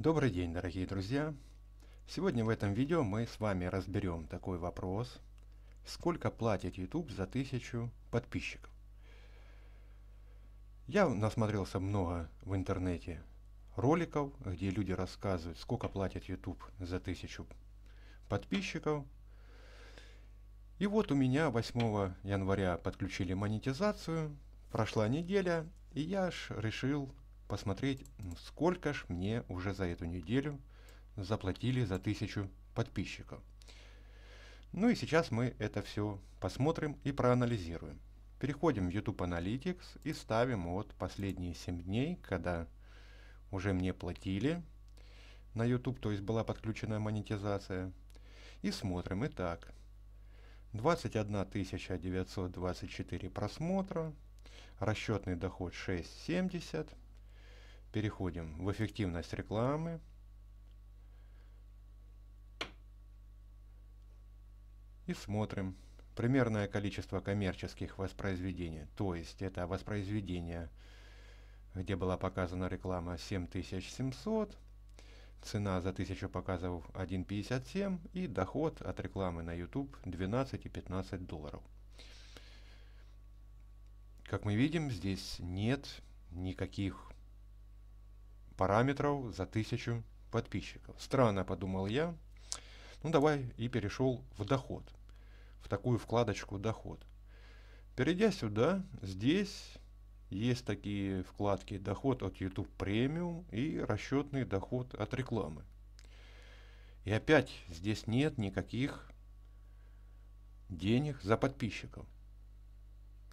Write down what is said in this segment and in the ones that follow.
Добрый день, дорогие друзья! Сегодня в этом видео мы с вами разберем такой вопрос, сколько платит YouTube за тысячу подписчиков. Я насмотрелся много в интернете роликов, где люди рассказывают, сколько платит YouTube за тысячу подписчиков. И вот у меня 8 января подключили монетизацию, прошла неделя, и я аж решил посмотреть, ну, сколько ж мне уже за эту неделю заплатили за тысячу подписчиков. Ну и сейчас мы это все посмотрим и проанализируем. Переходим в YouTube Analytics и ставим вот последние 7 дней, когда уже мне платили на YouTube, то есть была подключена монетизация. И смотрим. Итак, 21 924 просмотра, расчетный доход 670, переходим в эффективность рекламы. И смотрим примерное количество коммерческих воспроизведений. То есть это воспроизведение, где была показана реклама 7700, цена за 1000 показов 1,57 и доход от рекламы на YouTube 12 15 долларов. Как мы видим, здесь нет никаких параметров за тысячу подписчиков. Странно, подумал я. Ну давай и перешел в доход, в такую вкладочку доход. Перейдя сюда, здесь есть такие вкладки «Доход от YouTube Premium» и «Расчетный доход от рекламы». И опять здесь нет никаких денег за подписчиков.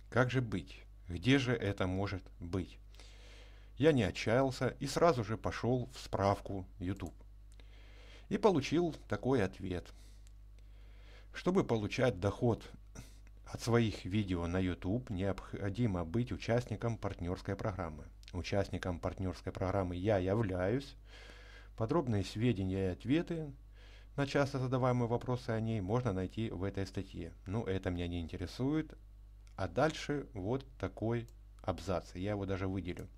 Как же быть? Где же это может быть? я не отчаялся и сразу же пошел в справку YouTube. И получил такой ответ. Чтобы получать доход от своих видео на YouTube, необходимо быть участником партнерской программы. Участником партнерской программы я являюсь. Подробные сведения и ответы на часто задаваемые вопросы о ней можно найти в этой статье. Но ну, это меня не интересует. А дальше вот такой абзац. Я его даже выделю.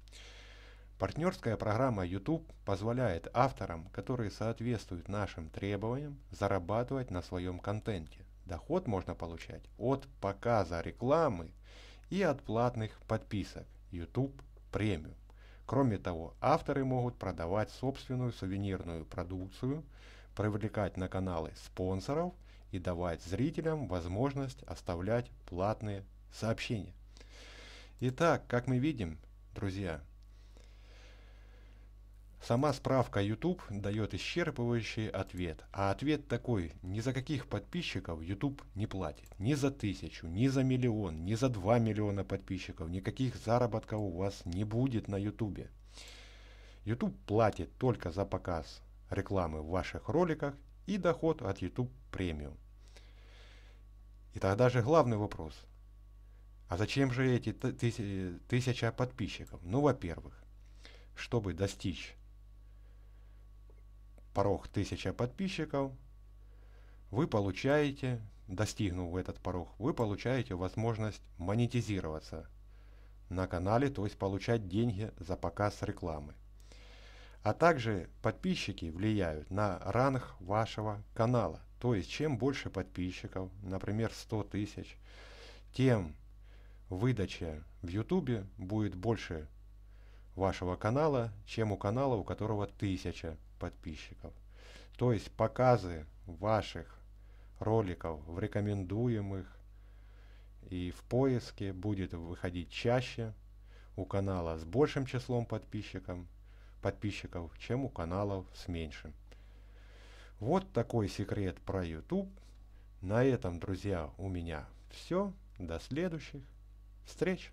Партнерская программа YouTube позволяет авторам, которые соответствуют нашим требованиям, зарабатывать на своем контенте. Доход можно получать от показа рекламы и от платных подписок YouTube Premium. Кроме того, авторы могут продавать собственную сувенирную продукцию, привлекать на каналы спонсоров и давать зрителям возможность оставлять платные сообщения. Итак, как мы видим, друзья, Сама справка YouTube дает исчерпывающий ответ. А ответ такой, ни за каких подписчиков YouTube не платит. Ни за тысячу, ни за миллион, ни за два миллиона подписчиков. Никаких заработков у вас не будет на YouTube. YouTube платит только за показ рекламы в ваших роликах и доход от YouTube премиум. И тогда же главный вопрос. А зачем же эти тысяча подписчиков? Ну, во-первых, чтобы достичь порог 1000 подписчиков, вы получаете, достигнув этот порог, вы получаете возможность монетизироваться на канале, то есть получать деньги за показ рекламы. А также подписчики влияют на ранг вашего канала. То есть чем больше подписчиков, например 100 тысяч, тем выдача в YouTube будет больше вашего канала, чем у канала, у которого тысяча подписчиков. То есть показы ваших роликов в рекомендуемых и в поиске будет выходить чаще у канала с большим числом подписчиков, подписчиков чем у каналов с меньшим. Вот такой секрет про YouTube. На этом, друзья, у меня все. До следующих встреч!